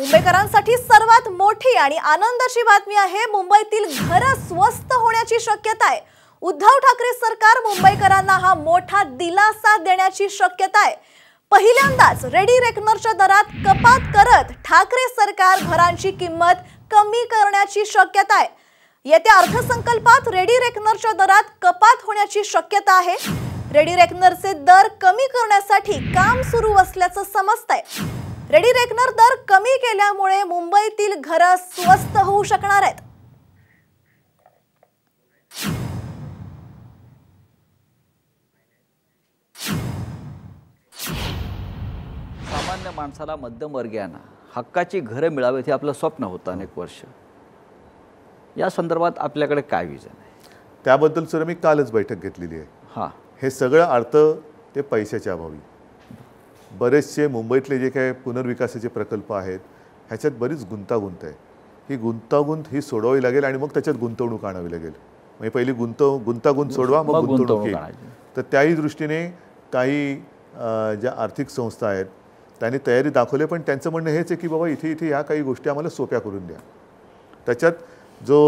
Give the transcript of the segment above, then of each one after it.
मुंबईकरांसाठी सर्वात मोठी आणि आनंदाची बातमी आहे मुंबईतील घर स्वस्त होण्याची शक्यता आहे उद्धव ठाकरे सरकार मुंबईकरांना हा मोठा दिलासा देण्याची शक्यता आहे पहिल्यांदाच रेडी रेकनरच्या दरात कपात करत ठाकरे सरकार घरांची किंमत कमी करण्याची शक्यता आहे येत्या अर्थसंकल्पात रेडी रेकनरच्या दरात कपात होण्याची शक्यता आहे रेडी रेकनरचे दर कमी करण्यासाठी काम सुरू असल्याचं आहे रेडी रेकनर दर कमी केल्यामुळे मुंबईतील घर स्वस्त होऊ शकणार आहेत सामान्य माणसाला मध्यमवर्गीयांना हक्काची घरं मिळावीत हे आपलं स्वप्न होतं अनेक वर्ष या संदर्भात आपल्याकडे काय विजन आहे त्याबद्दल सर मी कालच बैठक घेतलेली आहे हा हे सगळं अर्थ ते पैशाच्या अभावी बरेचसे मुंबईतले जे काही पुनर्विकासाचे प्रकल्प आहेत ह्याच्यात बरीच गुंतागुंत आहे ही गुंतागुंत ही सोडवावी लागेल आणि मग त्याच्यात गुंतवणूक आणावी लागेल म्हणजे पहिली गुंतव गुंतागुंत सोडवा मग गुंतवणूक येईल तर त्याही दृष्टीने काही ज्या आर्थिक संस्था आहेत त्यांनी तयारी दाखवली पण त्यांचं म्हणणं हेच आहे की बाबा इथे इथे ह्या काही गोष्टी आम्हाला सोप्या करून द्या त्याच्यात जो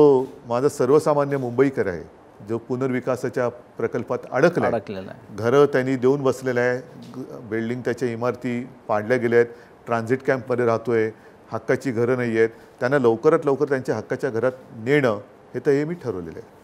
माझा सर्वसामान्य मुंबईकर आहे जो पुनर्विकासाच्या प्रकल्पात अडकला अडकलेला आहे घरं त्यांनी देऊन बसलेलं आहे बिल्डिंग त्याच्या इमारती पाडल्या गेल्या आहेत ट्रान्झिट कॅम्पमध्ये राहतो आहे हक्काची घरं नाही आहेत त्यांना लवकरात लवकर त्यांच्या हक्काच्या घरात नेणं हे तर हे मी ठरवलेलं आहे